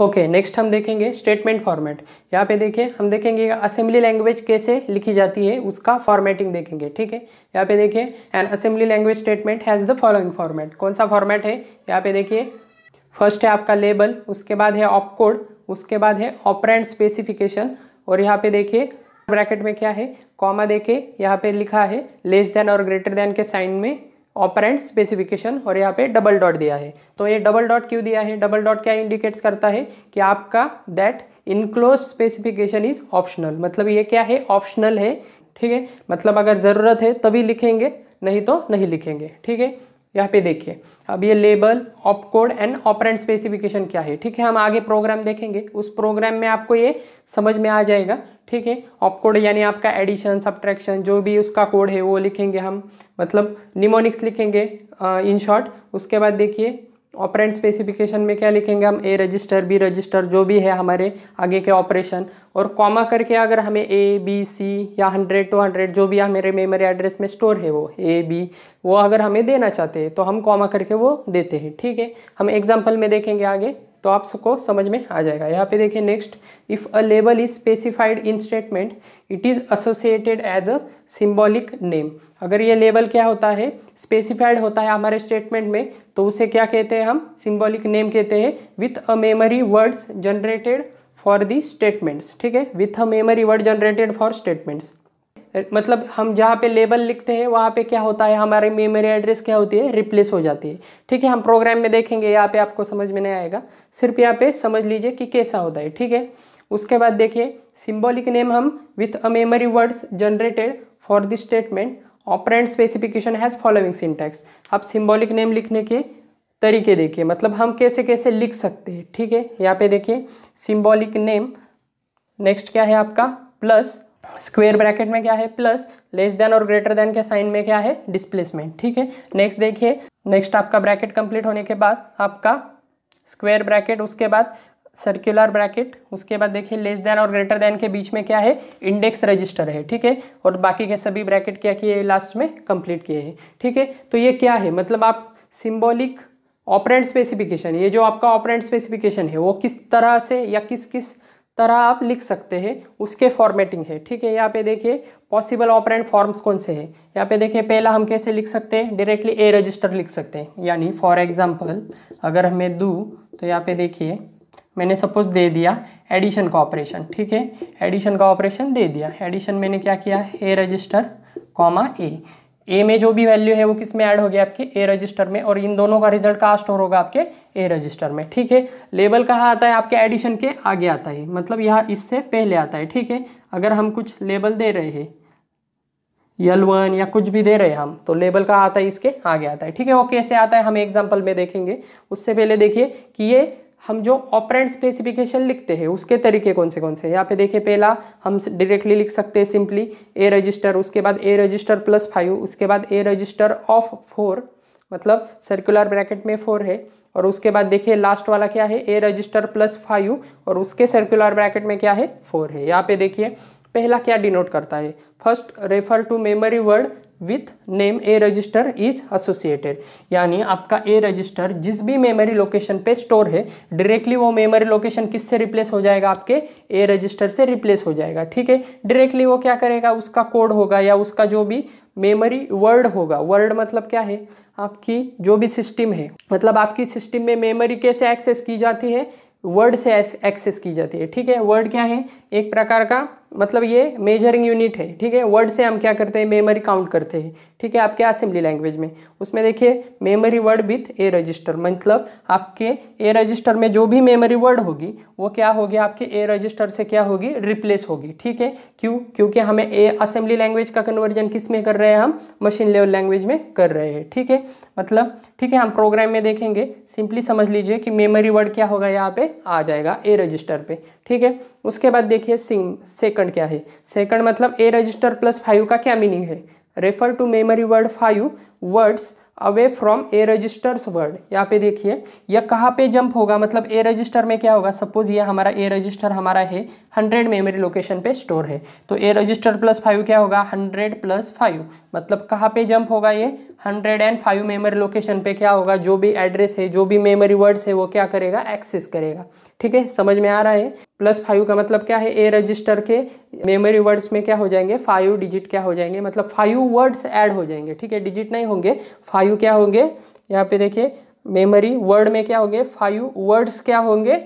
okay okay, next हम देखेंगे statement format यहाँ पे देखिए हम देखेंगे असेंबली लैंग्वेज कैसे लिखी जाती है उसका फॉर्मेटिंग देखेंगे ठीक है यहाँ पे देखिए an assembly language statement has the following format कौन सा फॉर्मेट है यहाँ पे देखिए फर्स्ट है आपका लेबल उसके बाद है ऑप कोड उसके बाद है ऑपरेंट स्पेसिफिकेशन और यहाँ पे देखिए ब्रैकेट में क्या है कॉमा देखिए यहाँ पे लिखा है लेस देन और ग्रेटर देन के साइन में ऑपरेंट स्पेसिफिकेशन और यहाँ पे डबल डॉट दिया है तो ये डबल डॉट क्यों दिया है डबल डॉट क्या इंडिकेट्स करता है कि आपका that enclose specification is optional मतलब ये क्या है ऑप्शनल है ठीक है मतलब अगर ज़रूरत है तभी लिखेंगे नहीं तो नहीं लिखेंगे ठीक है यहाँ पे देखिए अब ये label op code and operand specification क्या है ठीक है हम आगे प्रोग्राम देखेंगे उस प्रोग्राम में आपको ये समझ में आ जाएगा ठीक है ऑप कोड यानी आपका एडिशन सब्ट्रैक्शन जो भी उसका कोड है वो लिखेंगे हम मतलब निमोनिक्स लिखेंगे इन शॉर्ट उसके बाद देखिए ऑपरेंट स्पेसिफिकेशन में क्या लिखेंगे हम ए रजिस्टर बी रजिस्टर जो भी है हमारे आगे के ऑपरेशन और कॉमा करके अगर हमें ए बी सी या हंड्रेड टू हंड्रेड जो भी हमारे मेमोरी एड्रेस में स्टोर है वो ए बी वो अगर हमें देना चाहते हैं तो हम कॉमा करके वो देते हैं ठीक है हम एग्जाम्पल में देखेंगे आगे तो आप सबको समझ में आ जाएगा यहाँ पे देखें next if a label is specified in statement it is associated as a symbolic name अगर ये लेबल क्या होता है स्पेसिफाइड होता है हमारे स्टेटमेंट में तो उसे क्या कहते हैं हम सिम्बॉलिक नेम कहते हैं with a memory words generated for the statements ठीक है with a memory word generated for statements मतलब हम जहाँ पे लेबल लिखते हैं वहाँ पे क्या होता है हमारे मेमोरी एड्रेस क्या होती है रिप्लेस हो जाती है ठीक है हम प्रोग्राम में देखेंगे यहाँ पे आपको समझ में नहीं आएगा सिर्फ यहाँ पे समझ लीजिए कि कैसा होता है ठीक है उसके बाद देखिए सिंबॉलिक नेम हम with a memory words generated for this statement operand specification has following syntax आप सिंबॉलिक नेम लिखने के तरीके देखिए मतलब हम कैसे कैसे लिख सकते हैं ठीक है यहाँ पे देखिए सिंबॉलिक नेम नेक्स्ट क्या है आपका प्लस स्क्वेयर ब्रैकेट में क्या है प्लस लेस देन और ग्रेटर देन के साइन में क्या है डिस्प्लेसमेंट ठीक है नेक्स्ट देखिए नेक्स्ट आपका ब्रैकेट कंप्लीट होने के बाद आपका स्क्वेयर ब्रैकेट उसके बाद सर्कुलर ब्रैकेट उसके बाद देखिए लेस देन और ग्रेटर देन के बीच में क्या है इंडेक्स रजिस्टर है ठीक है और बाकी के सभी ब्रैकेट क्या किए लास्ट में कंप्लीट किए हैं ठीक है तो ये क्या है मतलब आप सिंबॉलिक ऑपरेंट स्पेसिफिकेशन ये जो आपका ऑपरेंट स्पेसिफिकेशन है वो किस तरह से या किस किस तरह आप लिख सकते हैं उसके फॉर्मेटिंग है ठीक है यहाँ पे देखिए पॉसिबल ऑपरेंट फॉर्म्स कौन से हैं यहाँ पे देखिए पहला हम कैसे लिख सकते हैं डायरेक्टली ए रजिस्टर लिख सकते हैं यानी फॉर एग्जांपल अगर हमें दूँ तो यहाँ पे देखिए मैंने सपोज दे दिया एडिशन का ऑपरेशन ठीक है एडिशन का ऑपरेशन दे दिया एडिशन मैंने क्या किया ए रजिस्टर कॉमा ए ए में जो भी वैल्यू है वो किस में ऐड हो गया आपके ए रजिस्टर में और इन दोनों का रिजल्ट कहाँ स्टोर होगा आपके ए रजिस्टर में ठीक है लेबल कहाँ आता है आपके एडिशन के आगे आता है मतलब यह इससे पहले आता है ठीक है अगर हम कुछ लेबल दे रहे हैं यल वन या कुछ भी दे रहे हैं हम तो लेबल का आता है इसके आगे आता है ठीक है वो कैसे आता है हम एग्जाम्पल में देखेंगे उससे पहले देखिए कि ये हम जो ऑपरेंट स्पेसिफिकेशन लिखते हैं उसके तरीके कौन से कौन से यहाँ पे देखिए पहला हम डायरेक्टली लिख सकते हैं सिंपली ए रजिस्टर उसके बाद ए रजिस्टर प्लस फाइव उसके बाद ए रजिस्टर ऑफ फोर मतलब सर्कुलर ब्रैकेट में फोर है और उसके बाद देखिए लास्ट वाला क्या है ए रजिस्टर प्लस फाइव और उसके सर्कुलर ब्रैकेट में क्या है फोर है यहाँ पे देखिए पहला क्या डिनोट करता है first refer to memory word with name A register is associated यानी आपका ए रजिस्टर जिस भी मेमोरी लोकेशन पे स्टोर है डायरेक्टली वो मेमोरी लोकेशन किससे रिप्लेस हो जाएगा आपके ए रजिस्टर से रिप्लेस हो जाएगा ठीक है डायरेक्टली वो क्या करेगा उसका कोड होगा या उसका जो भी मेमोरी वर्ड होगा वर्ड मतलब क्या है आपकी जो भी सिस्टम है मतलब आपकी सिस्टम में मेमोरी कैसे एक्सेस की जाती है वर्ड से एक्सेस की जाती है ठीक है वर्ड क्या है एक प्रकार का मतलब ये मेजरिंग यूनिट है ठीक है वर्ड से हम क्या करते हैं मेमोरी काउंट करते हैं ठीक है आपके असेंबली लैंग्वेज में उसमें देखिए memory word with A register मतलब आपके ए रजिस्टर में जो भी मेमोरी वर्ड होगी वो क्या होगी आपके ए रजिस्टर से क्या होगी रिप्लेस होगी ठीक है क्यों क्योंकि हमें ए असेंबली लैंग्वेज का कन्वर्जन किस में कर रहे हैं हम मशीन लेवल लैंग्वेज में कर रहे हैं ठीक है मतलब ठीक है हम प्रोग्राम में देखेंगे सिंपली समझ लीजिए कि मेमोरी वर्ड क्या होगा यहाँ पे आ जाएगा ए रजिस्टर पर ठीक है उसके बाद देखिए सिंग सेकंड क्या है सेकंड मतलब ए रजिस्टर प्लस फाइव का क्या मीनिंग है refer to memory word five words away from A registers word यहाँ पे देखिए यह कहाँ पे जंप होगा मतलब ए रजिस्टर में क्या होगा सपोज ये हमारा ए रजिस्टर हमारा है हंड्रेड मेमोरी लोकेशन पे स्टोर है तो ए रजिस्टर प्लस फाइव क्या होगा हंड्रेड प्लस फाइव मतलब कहाँ पे जंप होगा ये hundred and five memory location पे क्या होगा जो भी एड्रेस है जो भी मेमोरी वर्ड्स है वो क्या करेगा एक्सेस करेगा ठीक है समझ में आ रहा है प्लस फाइव का मतलब क्या है ए रजिस्टर के मेमोरी वर्ड्स में क्या हो जाएंगे फाइव डिजिट क्या हो जाएंगे मतलब फाइव वर्ड्स ऐड हो जाएंगे ठीक है डिजिट नहीं होंगे फाइव क्या होंगे यहाँ पे देखिए मेमोरी वर्ड में क्या होंगे फाइव वर्ड्स क्या होंगे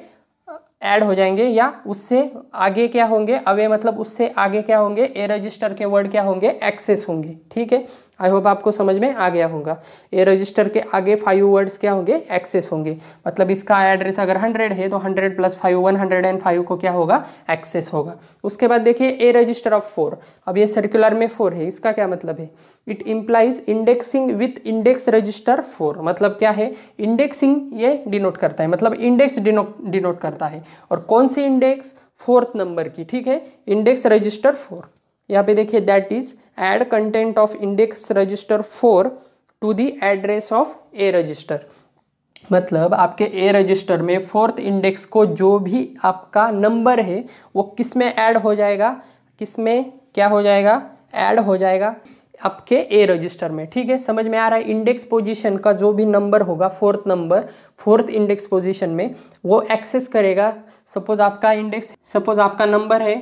ऐड हो जाएंगे या उससे आगे क्या होंगे अवे मतलब उससे आगे क्या होंगे ए रजिस्टर के वर्ड क्या होंगे एक्सेस होंगे ठीक है आई होप आपको समझ में आ गया होगा ए रजिस्टर के आगे फाइव वर्ड्स क्या होंगे एक्सेस होंगे मतलब इसका एड्रेस अगर हंड्रेड है तो hundred plus five one hundred and five को क्या होगा एक्सेस होगा उसके बाद देखिए ए रजिस्टर ऑफ फोर अब ये सर्कुलर में फोर है इसका क्या मतलब है it implies indexing with index register four मतलब क्या है इंडेक्सिंग ये डिनोट करता है मतलब इंडेक्स डिनोट करता है और कौन सी इंडेक्स फोर्थ नंबर की ठीक है इंडेक्स रजिस्टर फोर यहाँ पे देखिए that is add content of index register four to the address of A register मतलब आपके ए रजिस्टर में फोर्थ इंडेक्स को जो भी आपका नंबर है वो किस में ऐड हो जाएगा किस में क्या हो जाएगा ऐड हो जाएगा आपके ए रजिस्टर में ठीक है समझ में आ रहा है इंडेक्स पोजीशन का जो भी नंबर होगा fourth number fourth index position में वो एक्सेस करेगा सपोज आपका इंडेक्स सपोज आपका नंबर है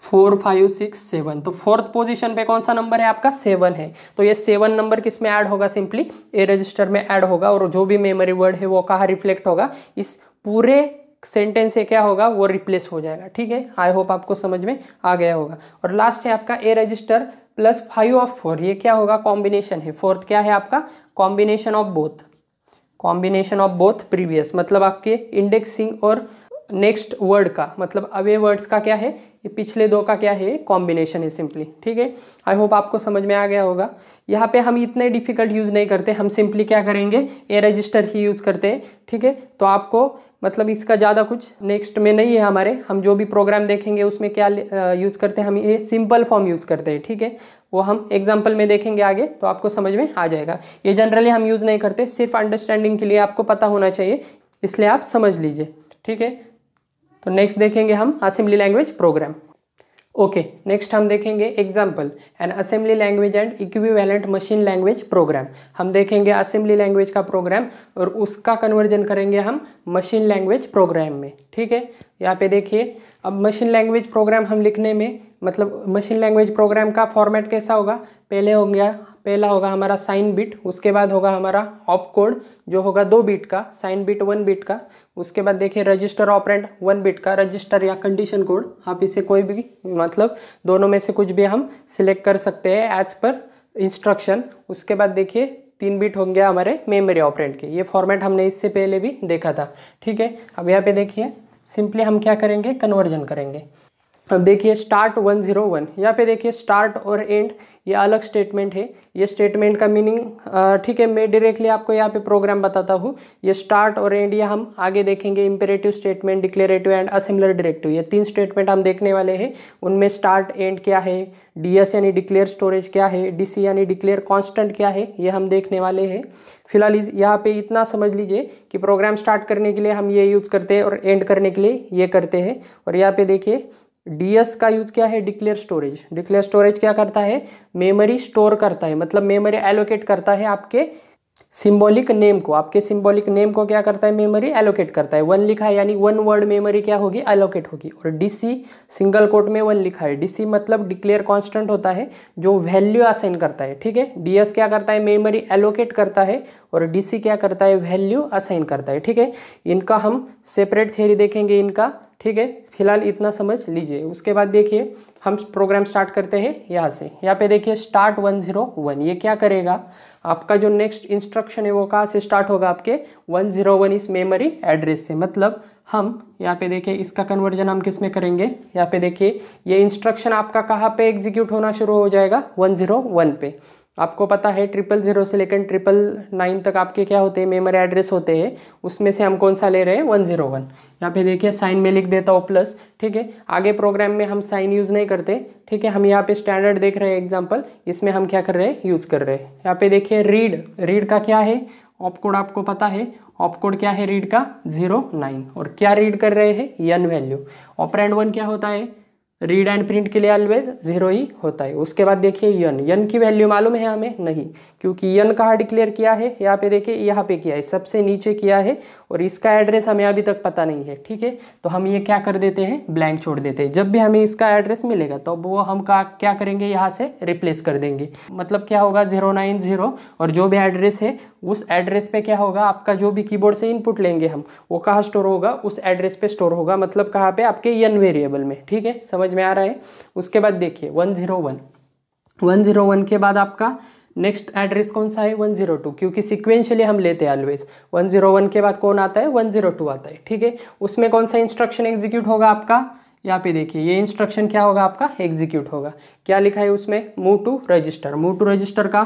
फोर फाइव सिक्स सेवन तो फोर्थ पोजीशन पे कौन सा नंबर है आपका सेवन है तो ये सेवन नंबर किस में ऐड होगा सिंपली ए रजिस्टर में ऐड होगा और जो भी मेमोरी वर्ड है वो कहाँ रिफ्लेक्ट होगा इस पूरे सेंटेंस से क्या होगा वो रिप्लेस हो जाएगा ठीक है आई होप आपको समझ में आ गया होगा और लास्ट है आपका A register plus five of four ये क्या होगा कॉम्बिनेशन है फोर्थ क्या है आपका combination of both combination of both previous मतलब आपके इंडेक्सिंग और नेक्स्ट वर्ड का मतलब अवे वर्ड्स का क्या है ये पिछले दो का क्या है कॉम्बिनेशन है सिंपली ठीक है आई होप आपको समझ में आ गया होगा यहाँ पे हम इतने डिफिकल्ट यूज़ नहीं करते हम सिंपली क्या करेंगे ए रजिस्टर ही यूज़ करते हैं ठीक है तो आपको मतलब इसका ज़्यादा कुछ नेक्स्ट में नहीं है हमारे हम जो भी प्रोग्राम देखेंगे उसमें क्या यूज़ करते हैं हम ये सिंपल फॉर्म यूज़ करते हैं ठीक है वो हम एग्जाम्पल में देखेंगे आगे तो आपको समझ में आ जाएगा ये जनरली हम यूज़ नहीं करते सिर्फ अंडरस्टैंडिंग के लिए आपको पता होना चाहिए इसलिए आप समझ लीजिए ठीक है तो नेक्स्ट देखेंगे हम assembly language program okay next हम देखेंगे example an assembly language and equivalent machine language program हम देखेंगे असेंबली लैंग्वेज का प्रोग्राम और उसका कन्वर्जन करेंगे हम मशीन लैंग्वेज प्रोग्राम में ठीक है यहाँ पे देखिए अब मशीन लैंग्वेज प्रोग्राम हम लिखने में मतलब मशीन लैंग्वेज प्रोग्राम का फॉर्मेट कैसा होगा पहले हो गया पहला होगा हमारा साइन बिट उसके बाद होगा हमारा ऑप कोड जो होगा दो बिट का साइन बिट वन बिट का उसके बाद देखिए रजिस्टर ऑपरेंड वन बिट का रजिस्टर या कंडीशन कोड आप इसे कोई भी मतलब दोनों में से कुछ भी हम सिलेक्ट कर सकते हैं एज पर इंस्ट्रक्शन उसके बाद देखिए तीन बिट होंगे हमारे मेमोरी ऑपरेंट के ये फॉर्मेट हमने इससे पहले भी देखा था ठीक है अब यहाँ पे देखिए सिंपली हम क्या करेंगे कन्वर्जन करेंगे अब देखिए स्टार्ट वन जीरो वन यहाँ पे देखिए स्टार्ट और एंड ये अलग स्टेटमेंट है ये स्टेटमेंट का मीनिंग ठीक है मैं डायरेक्टली आपको यहाँ पे प्रोग्राम बताता हूँ ये स्टार्ट और एंड ये हम आगे देखेंगे imperative statement declarative and assembler directive ये तीन स्टेटमेंट हम देखने वाले हैं उनमें स्टार्ट एंड क्या है डी एस यानी डिक्लेयर स्टोरेज क्या है डी सी यानी डिक्लेयर कॉन्स्टेंट क्या है ये हम देखने वाले हैं फिलहाल इस यहाँ पे इतना समझ लीजिए कि प्रोग्राम स्टार्ट करने के लिए हम ये यूज़ करते हैं और एंड करने के लिए ये करते हैं और यहाँ पे देखिए डीएस का यूज क्या है डिक्लेयर स्टोरेज डिक्लेयर स्टोरेज क्या करता है मेमोरी स्टोर करता है मतलब मेमोरी एलोकेट करता है आपके सिंबॉलिक नेम को आपके सिंबॉलिक नेम को क्या करता है मेमोरी एलोकेट करता है वन लिखा है यानी वन वर्ड मेमोरी क्या होगी एलोकेट होगी और डीसी सिंगल कोट में वन लिखा है डीसी मतलब डिक्लेयर कांस्टेंट होता है जो वैल्यू असाइन करता है ठीक है डीएस क्या करता है मेमोरी एलोकेट करता है और डीसी क्या करता है वैल्यू असाइन करता है ठीक है इनका हम सेपरेट थियरी देखेंगे इनका ठीक है फिलहाल इतना समझ लीजिए उसके बाद देखिए हम प्रोग्राम स्टार्ट करते हैं यहाँ से यहाँ पे देखिए स्टार्ट वन ज़ीरो वन ये क्या करेगा आपका जो नेक्स्ट इंस्ट्रक्शन है वो कहाँ से स्टार्ट होगा आपके वन ज़ीरो वन इस मेमोरी एड्रेस से मतलब हम यहाँ पे देखिए इसका कन्वर्जन हम किस में करेंगे यहाँ पे देखिए ये इंस्ट्रक्शन आपका कहाँ पे एग्जीक्यूट होना शुरू हो जाएगा वन ज़ीरो वन पे आपको पता है ट्रिपल ज़ीरो से लेकर ट्रिपल नाइन तक आपके क्या होते हैं मेमोरी एड्रेस होते हैं उसमें से हम कौन सा ले रहे हैं वन ज़ीरो वन यहाँ पे देखिए साइन में लिख देता हूँ प्लस ठीक है आगे प्रोग्राम में हम साइन यूज़ नहीं करते ठीक है हम यहाँ पे स्टैंडर्ड देख रहे हैं एग्जाम्पल इसमें हम क्या कर रहे हैं यूज़ कर रहे हैं यहाँ पे देखिए रीड रीड का क्या है ऑपकोड आपको पता है ऑपकोड क्या है रीड का जीरो नाइन और क्या रीड कर रहे हैं यन वैल्यू ऑपरेंड वन क्या होता है रीड एंड प्रिंट के लिए ऑलवेज जीरो ही होता है उसके बाद देखिए यन यन की वैल्यू मालूम है हमें नहीं क्योंकि यन कहाँ डिक्लेयर किया है यहाँ पे देखिए यहाँ पे किया है सबसे नीचे किया है और इसका एड्रेस हमें अभी तक पता नहीं है ठीक है तो हम ये क्या कर देते हैं ब्लैंक छोड़ देते हैं जब भी हमें इसका एड्रेस मिलेगा तो वो हम का क्या करेंगे यहाँ से रिप्लेस कर देंगे मतलब क्या होगा जीरो नाइन जीरो और जो भी एड्रेस है उस एड्रेस पे क्या होगा आपका जो भी कीबोर्ड से इनपुट लेंगे हम वो कहाँ स्टोर होगा उस एड्रेस पे स्टोर होगा मतलब कहाँ पे आपके यन वेरिएबल में ठीक है समझ समझ में आ रहा है उसके बाद देखिए one zero one one zero one के बाद आपका नेक्स्ट एड्रेस कौन सा है वन जीरो टू क्योंकि सिक्वेंशियली हम लेते हैं ऑलवेज वन जीरो वन के बाद कौन आता है वन जीरो टू आता है ठीक है उसमें कौन सा इंस्ट्रक्शन एग्जीक्यूट होगा आपका यहाँ पे देखिए ये इंस्ट्रक्शन क्या होगा आपका एग्जीक्यूट होगा क्या लिखा है उसमें move to register move to register का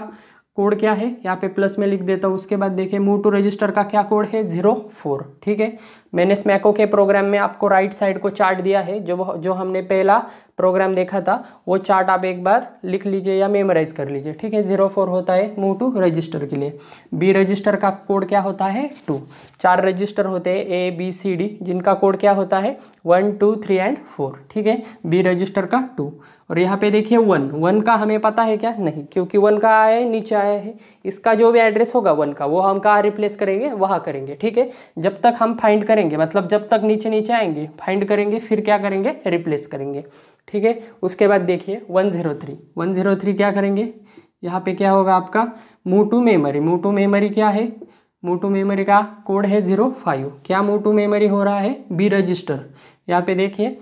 कोड क्या है यहाँ पे प्लस में लिख देता हूँ उसके बाद देखिए मूव टू रजिस्टर का क्या कोड है जीरो फोर ठीक है मैंने स्मैको के प्रोग्राम में आपको राइट साइड को चार्ट दिया है जो जो हमने पहला प्रोग्राम देखा था वो चार्ट आप एक बार लिख लीजिए या मेमोराइज कर लीजिए ठीक है जीरो फोर होता है मूव टू रजिस्टर के लिए बी रजिस्टर का कोड क्या होता है टू चार रजिस्टर होते हैं ए बी सी डी जिनका कोड क्या होता है one two three and four ठीक है बी रजिस्टर का टू और यहाँ पे देखिए वन वन का हमें पता है क्या नहीं क्योंकि वन का आया है नीचे आया है इसका जो भी एड्रेस होगा वन का वो हम कहाँ रिप्लेस करेंगे वहाँ करेंगे ठीक है जब तक हम फाइंड करेंगे मतलब जब तक नीचे नीचे आएंगे फाइंड करेंगे फिर क्या करेंगे रिप्लेस करेंगे ठीक है उसके बाद देखिए one zero three one zero three क्या करेंगे यहाँ पे क्या होगा आपका मोटू मेमोरी मोटू मेमोरी क्या है मोटू मेमोरी का कोड है ज़ीरो फाइव क्या मोटू मेमोरी हो रहा है बी रजिस्टर यहाँ पे देखिए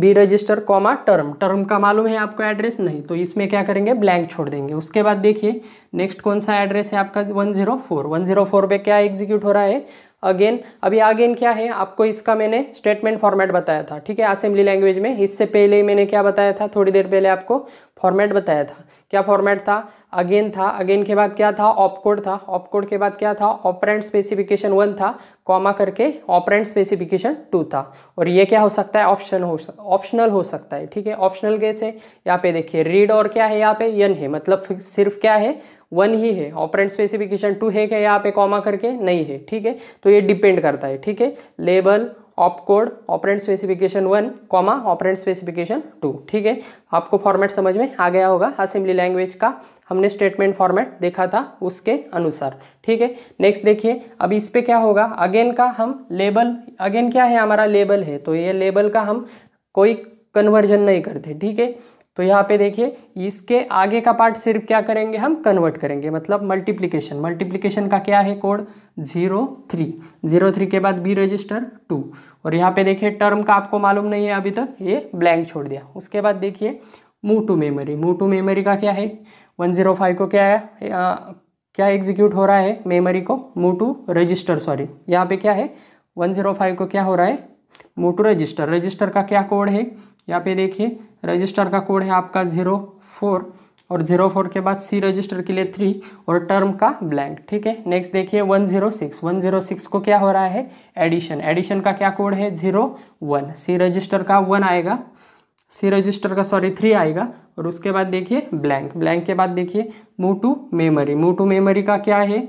B register comma term term का मालूम है आपको एड्रेस नहीं तो इसमें क्या करेंगे ब्लैंक छोड़ देंगे उसके बाद देखिए नेक्स्ट कौन सा एड्रेस है आपका 104 104 पे क्या एग्जीक्यूट हो रहा है अगेन अभी अगेन क्या है आपको इसका मैंने स्टेटमेंट फॉर्मेट बताया था ठीक है असेंबली लैंग्वेज में इससे पहले ही मैंने क्या बताया था थोड़ी देर पहले आपको फॉर्मेट बताया था क्या फॉर्मेट था अगेन था अगेन के बाद क्या था ऑपकोड था ऑपकोड के बाद क्या था ऑपरेंट स्पेसिफिकेशन वन था कॉमा करके ऑपरेंट स्पेसिफिकेशन टू था और ये क्या हो सकता है ऑप्शन हो ऑप्शनल हो सकता है ठीक है ऑप्शनल कैसे यहाँ पे देखिए रीड और क्या है यहाँ पे यन है मतलब सिर्फ क्या है वन ही है ऑपरेंट स्पेसिफिकेशन टू है क्या यहाँ पे कॉमा करके नहीं है ठीक है तो ये डिपेंड करता है ठीक है label op code operand specification one comma operand specification two ठीक है आपको फॉर्मेट समझ में आ गया होगा असेंबली लैंग्वेज का हमने स्टेटमेंट फॉर्मेट देखा था उसके अनुसार ठीक है नेक्स्ट देखिए अब इस पर क्या होगा अगेन का हम लेबल अगेन क्या है हमारा लेबल है तो ये लेबल का हम कोई कन्वर्जन नहीं करते ठीक है तो यहाँ पे देखिए इसके आगे का पार्ट सिर्फ क्या करेंगे हम कन्वर्ट करेंगे मतलब मल्टीप्लीकेशन मल्टीप्लीकेशन का क्या है code zero three zero three के बाद बी रजिस्टर टू और यहाँ पे देखिए टर्म का आपको मालूम नहीं है अभी तक ये ब्लैंक छोड़ दिया उसके बाद देखिए move to memory move to memory का क्या है वन जीरो फाइव को क्या है आ, क्या एग्जीक्यूट हो रहा है मेमोरी को मूव टू रजिस्टर सॉरी यहाँ पे क्या है वन जीरो फाइव को क्या हो रहा है मूव टू रजिस्टर रजिस्टर का क्या कोड है यहाँ पे देखिए रजिस्टर का कोड है आपका ज़ीरो फोर और जीरो फोर के बाद सी रजिस्टर के लिए थ्री और टर्म का ब्लैंक ठीक है नेक्स्ट देखिए one zero six one zero six को क्या हो रहा है एडिशन एडिशन का क्या कोड है जीरो वन सी रजिस्टर का वन आएगा सी रजिस्टर का सॉरी थ्री आएगा और उसके बाद देखिए ब्लैंक ब्लैंक के बाद देखिए move to memory move to memory का क्या है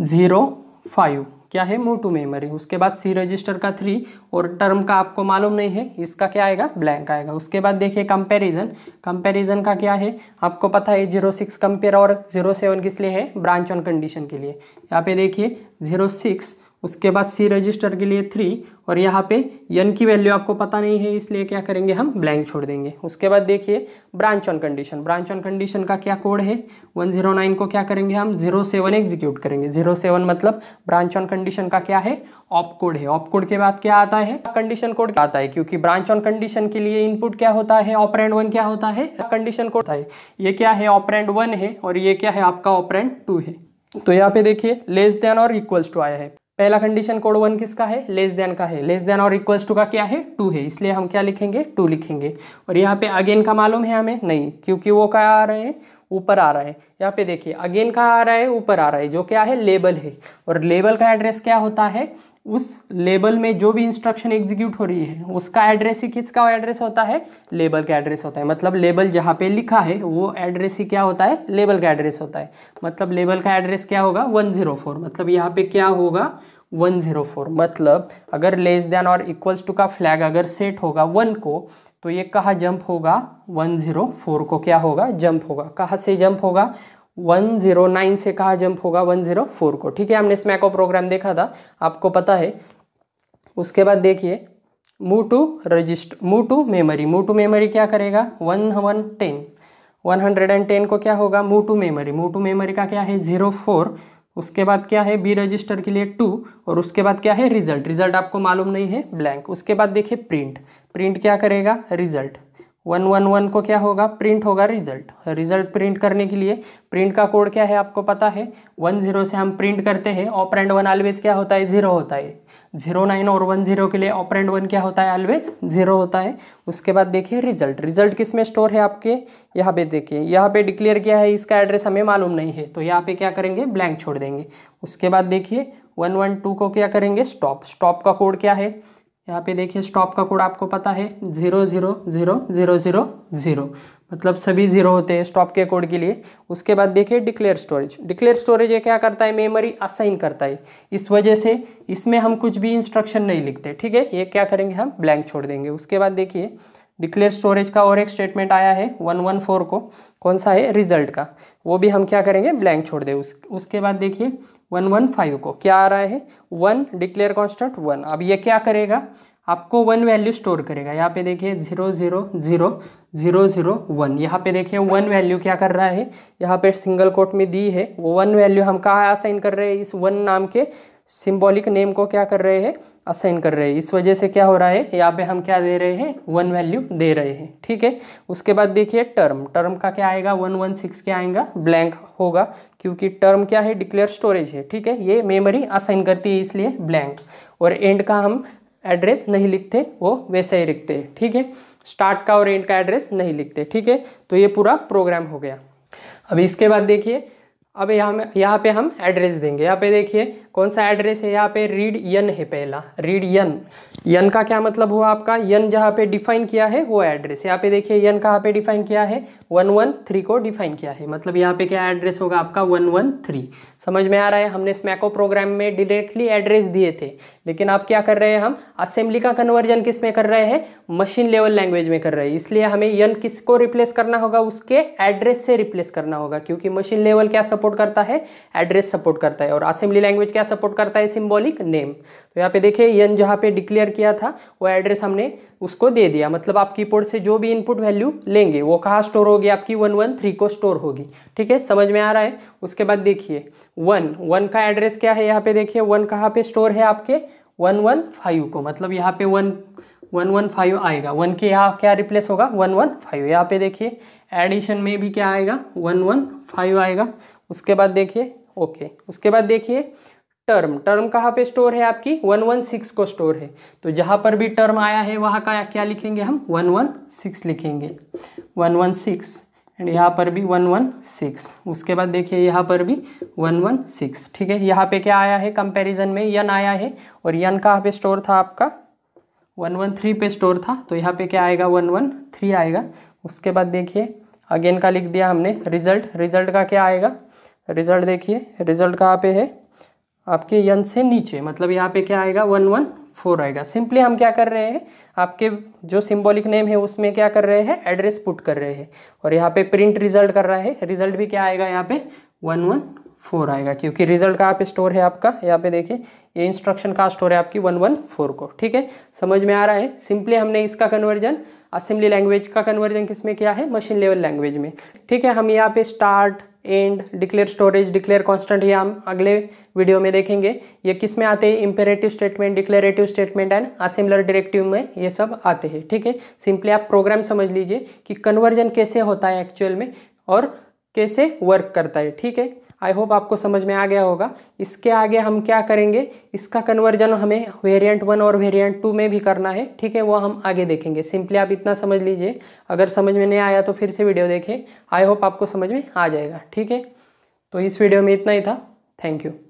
जीरो फाइव क्या है मूव टू मेमोरी उसके बाद सी रजिस्टर का थ्री और टर्म का आपको मालूम नहीं है इसका क्या आएगा ब्लैंक आएगा उसके बाद देखिए कंपैरिजन कंपैरिजन का क्या है आपको पता है जीरो सिक्स कंपेयर और जीरो सेवन किस लिए है ब्रांच ऑन कंडीशन के लिए यहाँ पे देखिए जीरो सिक्स उसके बाद सी रजिस्टर के लिए थ्री और यहाँ पे यन की वैल्यू आपको पता नहीं है इसलिए क्या करेंगे हम ब्लैंक छोड़ देंगे उसके बाद देखिए branch on condition branch on condition का क्या कोड है वन जीरो नाइन को क्या करेंगे हम जीरो सेवन एग्जीक्यूट करेंगे जीरो सेवन मतलब ब्रांच ऑन कंडीशन का क्या है ऑप कोड है ऑप कोड के बाद क्या आता है कंडीशन कोड आता है क्योंकि ब्रांच ऑन कंडीशन के लिए इनपुट क्या होता है ऑपरेंड वन क्या होता है कंडीशन कोड है ये क्या है ऑपरेंड वन है और ये क्या है आपका ऑपरेंड टू है तो यहाँ पे देखिए लेस देन और इक्वल्स टू आया है पहला कंडीशन कोड वन किसका है लेस देन का है लेस देन और इक्वल्स टू का क्या है टू है इसलिए हम क्या लिखेंगे टू लिखेंगे और यहाँ पे अगेन का मालूम है हमें नहीं क्योंकि वो क्या आ रहे हैं ऊपर आ रहा है यहाँ पे देखिए अगेन कहाँ आ रहा है ऊपर आ रहा है जो क्या है लेबल है और लेबल का एड्रेस क्या होता है उस लेबल में जो भी इंस्ट्रक्शन एग्जीक्यूट हो रही है उसका एड्रेस ही किसका एड्रेस होता है लेबल का एड्रेस होता है मतलब लेबल जहाँ पे लिखा है वो एड्रेस ही क्या होता है लेबल का एड्रेस होता है मतलब लेबल का एड्रेस क्या होगा 104 मतलब यहाँ पे क्या होगा 104 मतलब अगर लेस देन और इक्वल्स टू का फ्लैग अगर सेट होगा वन को तो ये कहाँ जंप होगा 104 को क्या होगा जंप होगा कहाँ से जंप होगा 109 से कहाँ जंप होगा 104 को ठीक है हमने स्मैको प्रोग्राम देखा था आपको पता है उसके बाद देखिए move to register move to memory move to memory क्या करेगा one one ten one hundred and ten को क्या होगा move to memory move to memory का क्या है जीरो फोर उसके बाद क्या है बी रजिस्टर के लिए टू और उसके बाद क्या है रिजल्ट रिजल्ट आपको मालूम नहीं है ब्लैंक उसके बाद देखिए प्रिंट प्रिंट क्या करेगा रिजल्ट वन वन वन को क्या होगा प्रिंट होगा रिजल्ट रिजल्ट प्रिंट करने के लिए प्रिंट का कोड क्या है आपको पता है वन जीरो से हम प्रिंट करते हैं ऑपरेंड वन ऑलवेज क्या होता है ज़ीरो होता है जीरो नाइन और वन जीरो के लिए ऑपरेंड वन क्या होता है ऑलवेज जीरो होता है उसके बाद देखिए रिजल्ट रिजल्ट किस में स्टोर है आपके यहाँ पे देखिए यहाँ पे डिक्लेयर किया है इसका एड्रेस हमें मालूम नहीं है तो यहाँ पे क्या करेंगे ब्लैंक छोड़ देंगे उसके बाद देखिए वन वन टू को क्या करेंगे स्टॉप स्टॉप का कोड क्या है यहाँ पे देखिए स्टॉप का कोड आपको पता है zero zero zero zero zero zero मतलब सभी ज़ीरो होते हैं स्टॉप के कोड के लिए उसके बाद देखिए डिक्लेयर स्टोरेज डिक्लेयर स्टोरेज ये क्या करता है मेमोरी असाइन करता है इस वजह से इसमें हम कुछ भी इंस्ट्रक्शन नहीं लिखते ठीक है ये क्या करेंगे हम ब्लैंक छोड़ देंगे उसके बाद देखिए डिक्लेयर स्टोरेज का और एक स्टेटमेंट आया है वन वन फोर को कौन सा है रिजल्ट का वो भी हम क्या करेंगे ब्लैंक छोड़ दें उस उसके बाद देखिए वन वन फाइव को क्या आ रहा है वन डिक्लेयर कॉन्स्टेंट वन अब ये क्या करेगा आपको वन वैल्यू स्टोर करेगा यहाँ पे देखिए zero zero zero zero zero one यहाँ पे देखिए वन वैल्यू क्या कर रहा है यहाँ पे सिंगल कोट में दी है वो वन वैल्यू हम कहाँ असाइन कर रहे हैं इस वन नाम के सिंबॉलिक नेम को क्या कर रहे हैं असाइन कर रहे हैं इस वजह से क्या हो रहा है यहाँ पे हम क्या दे रहे हैं वन वैल्यू दे रहे हैं ठीक है उसके बाद देखिए टर्म टर्म का क्या आएगा वन वन सिक्स क्या आएगा ब्लैंक होगा क्योंकि टर्म क्या है डिक्लेयर स्टोरेज है ठीक है ये मेमोरी असाइन करती है इसलिए ब्लैंक और एंड का हम एड्रेस नहीं लिखते वो वैसे ही लिखते हैं ठीक है स्टार्ट का और एंड का एड्रेस नहीं लिखते ठीक है तो ये पूरा प्रोग्राम हो गया अब इसके बाद देखिए अब यहाँ में यहाँ पे हम एड्रेस देंगे यहाँ पे देखिए कौन सा एड्रेस है यहाँ पे रीड यन है पहला रीड यन यन का क्या मतलब हुआ आपका यन जहाँ पे डिफाइन किया है वो एड्रेस यहाँ पे देखिए यन कहाँ पे डिफाइन किया है वन वन थ्री को डिफाइन किया है मतलब यहाँ पे क्या एड्रेस होगा आपका वन वन थ्री समझ में आ रहा है हमने स्मैको प्रोग्राम में डायरेक्टली एड्रेस दिए थे लेकिन आप क्या कर रहे हैं हम असेंबली का कन्वर्जन किस में कर रहे हैं मशीन लेवल लैंग्वेज में कर रहे हैं इसलिए हमें यन किस को रिप्लेस करना होगा उसके एड्रेस से रिप्लेस करना होगा क्योंकि मशीन लेवल क्या सपोर्ट करता है एड्रेस सपोर्ट करता है और असेंबली लैंग्वेज क्या सपोर्ट करता है सिम्बॉलिक नेम तो यहाँ पे देखिए यन जहाँ पे डिक्लेयर किया था वो एड्रेस हमने उसको दे दिया मतलब आप कीबोर्ड से जो भी इनपुट वैल्यू लेंगे वो कहाँ स्टोर होगी आपकी वन वन थ्री को स्टोर होगी ठीक है समझ में आ रहा है उसके बाद देखिए वन वन का एड्रेस क्या है यहाँ पे देखिए वन कहाँ पे स्टोर है आपके वन वन फाइव को मतलब यहाँ पे वन वन वन फाइव आएगा वन के यहाँ क्या रिप्लेस होगा वन वन फाइव यहाँ पे देखिए एडिशन में भी क्या आएगा वन वन फाइव आएगा उसके बाद देखिए ओके उसके बाद देखिए टर्म टर्म कहाँ पे स्टोर है आपकी 116 को स्टोर है तो जहाँ पर भी टर्म आया है वहाँ का क्या लिखेंगे हम 116 लिखेंगे 116 एंड यहाँ पर भी 116 उसके बाद देखिए यहाँ पर भी 116 ठीक है यहाँ पे क्या आया है कंपैरिजन में यन आया है और यन कहाँ पे स्टोर था आपका 113 पे स्टोर था तो यहाँ पे क्या आएगा थ्री आएगा उसके बाद देखिए अगेन का लिख दिया हमने रिजल्ट रिजल्ट का क्या आएगा रिजल्ट देखिए रिजल्ट कहाँ पे है आपके यन से नीचे मतलब यहाँ पे क्या आएगा वन वन फोर आएगा सिंपली हम क्या कर रहे हैं आपके जो सिंबॉलिक नेम है उसमें क्या कर रहे हैं एड्रेस पुट कर रहे हैं और यहाँ पे प्रिंट रिजल्ट कर रहा है रिजल्ट भी क्या आएगा यहाँ पे वन वन फोर आएगा क्योंकि रिजल्ट कहाँ पे स्टोर है आपका यहाँ पे देखिए ये इंस्ट्रक्शन कहाँ स्टोर है आपकी वन वन फोर को ठीक है समझ में आ रहा है सिंपली हमने इसका कन्वर्जन असेंबली लैंग्वेज का कन्वर्जन किस में किया है मशीन लेवल लैंग्वेज में ठीक है हम यहाँ पे start and declare storage declare constant ये हम अगले वीडियो में देखेंगे ये किस में आते हैं imperative statement declarative statement and assembler directive में ये सब आते हैं ठीक है सिंपली आप प्रोग्राम समझ लीजिए कि कन्वर्जन कैसे होता है एक्चुअल में और कैसे वर्क करता है ठीक है आई होप आपको समझ में आ गया होगा इसके आगे हम क्या करेंगे इसका कन्वर्जन हमें वेरिएंट वन और वेरिएंट टू में भी करना है ठीक है वो हम आगे देखेंगे सिंपली आप इतना समझ लीजिए अगर समझ में नहीं आया तो फिर से वीडियो देखें आई होप आपको समझ में आ जाएगा ठीक है तो इस वीडियो में इतना ही था थैंक यू